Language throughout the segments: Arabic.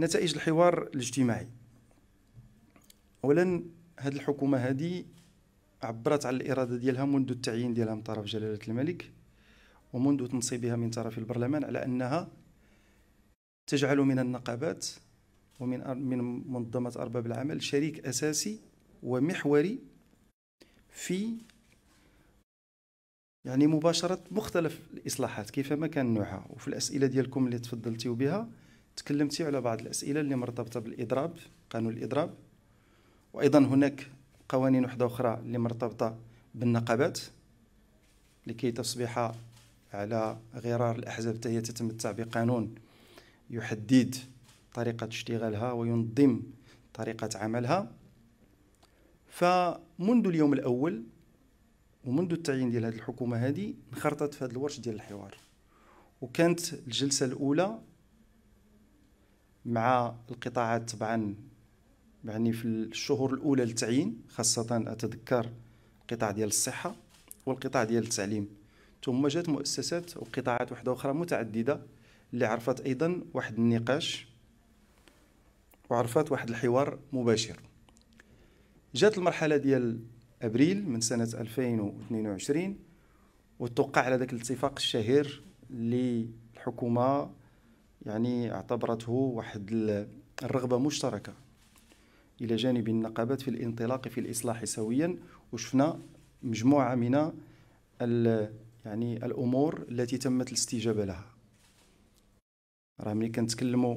نتائج الحوار الاجتماعي اولا هذه الحكومه هذه عبرت على الاراده ديالها منذ التعيين ديالها من طرف جلاله الملك ومنذ تنصيبها من طرف البرلمان على انها تجعل من النقابات ومن من منظمه ارباب العمل شريك اساسي ومحوري في يعني مباشره مختلف الاصلاحات كيفما كان نوعها وفي الاسئله ديالكم اللي تفضلتيو بها تكلمتي على بعض الاسئله اللي مرتبطه بالاضراب قانون الاضراب وايضا هناك قوانين وحده اخرى اللي مرتبطه بالنقابات لكي تصبح على غرار الاحزاب حتى هي تتمتع بقانون يحدد طريقه اشتغالها وينظم طريقه عملها فمنذ اليوم الاول ومنذ التعيين ديال هذه الحكومه هذه انخرطت في هذا الورش ديال الحوار وكانت الجلسه الاولى مع القطاعات طبعا يعني في الشهور الاولى للتعيين خاصه اتذكر القطاع ديال الصحه والقطاع ديال التعليم ثم جات مؤسسات وقطاعات واحده اخرى متعدده اللي عرفت ايضا واحد النقاش وعرفت واحد الحوار مباشر جات المرحله ديال ابريل من سنه 2022 وتوقع على ذاك الاتفاق الشهير للحكومه يعني اعتبرته واحد الرغبة مشتركة إلى جانب النقابات في الانطلاق في الإصلاح سويا وشفنا مجموعة من يعني الأمور التي تمت الاستجابة لها راه ملي كنتكلموا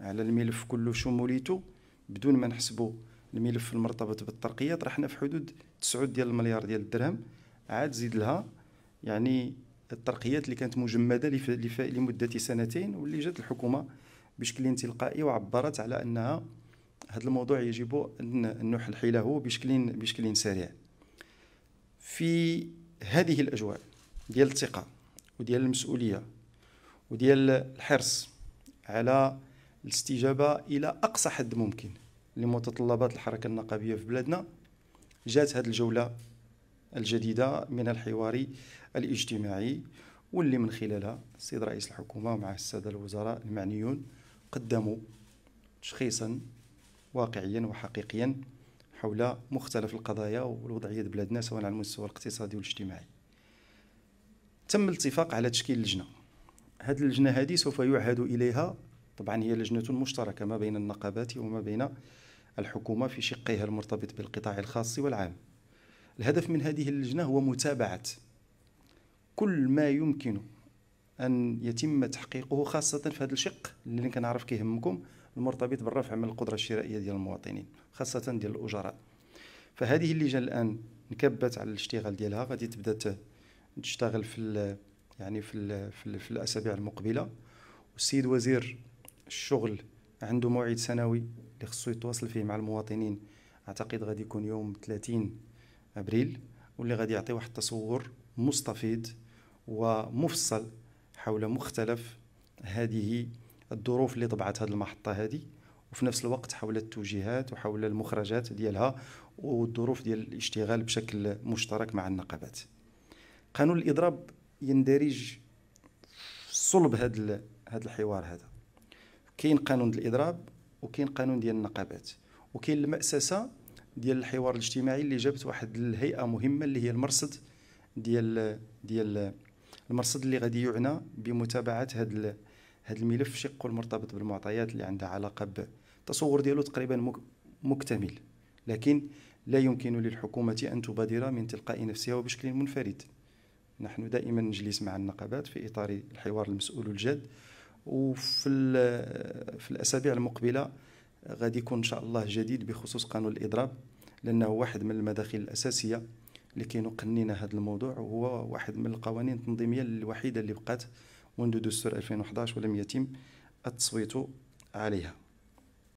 على الملف كله شموليته بدون ما نحسبوا الملف المرتبط راه حنا في حدود 9 ديال المليار ديال الدرهم عاد زيد لها يعني الترقيات اللي كانت مجمده لمده سنتين واللي جات الحكومه بشكل تلقائي وعبرت على انها هذا الموضوع يجب ان حيله بشكل بشكل سريع في هذه الاجواء ديال الثقه وديال المسؤوليه وديال الحرص على الاستجابه الى اقصى حد ممكن لمتطلبات الحركه النقابيه في بلادنا جات هذه الجوله الجديدة من الحوار الاجتماعي واللي من خلالها السيد رئيس الحكومة مع السادة الوزراء المعنيون قدموا تشخيصا واقعيا وحقيقيا حول مختلف القضايا والوضعية بلادنا سواء على المستوى الاقتصادي والاجتماعي تم الاتفاق على تشكيل لجنة هذه اللجنة هذه سوف يعهد إليها طبعا هي لجنة مشتركة ما بين النقابات وما بين الحكومة في شقيها المرتبط بالقطاع الخاص والعام الهدف من هذه اللجنة هو متابعة كل ما يمكن أن يتم تحقيقه خاصة في هذا الشق اللي كنعرف كيهمكم المرتبط بالرفع من القدرة الشرائية ديال المواطنين خاصة ديال الأجراء فهذه اللجنة الآن نكبت على الاشتغال ديالها غادي تبدا تشتغل في يعني في الـ في, الـ في الاسابيع المقبله والسيد وزير الشغل عنده موعد سنوي اللي خصو يتواصل فيه مع المواطنين اعتقد غادي يكون يوم 30 ابريل واللي غادي يعطي واحد التصور مستفيض ومفصل حول مختلف هذه الظروف اللي طبعت هذه المحطه هذه وفي نفس الوقت حول التوجيهات وحول المخرجات ديالها والظروف ديال الاشتغال بشكل مشترك مع النقابات قانون الاضراب يندرج صلب هذا الحوار هذا كاين قانون الاضراب وكاين قانون ديال النقابات وكاين المؤسسه ديال الحوار الاجتماعي اللي جابت واحد الهيئه مهمه اللي هي المرصد ديال ديال المرصد اللي غادي يعنى بمتابعه هذا هذا الملف شقه المرتبط بالمعطيات اللي عندها علاقه بالتصور ديالو تقريبا مكتمل لكن لا يمكن للحكومه ان تبادر من تلقاء نفسها وبشكل منفرد نحن دائما نجلس مع النقابات في اطار الحوار المسؤول الجاد وفي في الاسابيع المقبله غادي يكون ان شاء الله جديد بخصوص قانون الاضراب لانه واحد من المداخل الاساسيه اللي كينقنينا هذا الموضوع وهو واحد من القوانين التنظيميه الوحيده اللي بقات منذ دستور 2011 ولم يتم التصويت عليها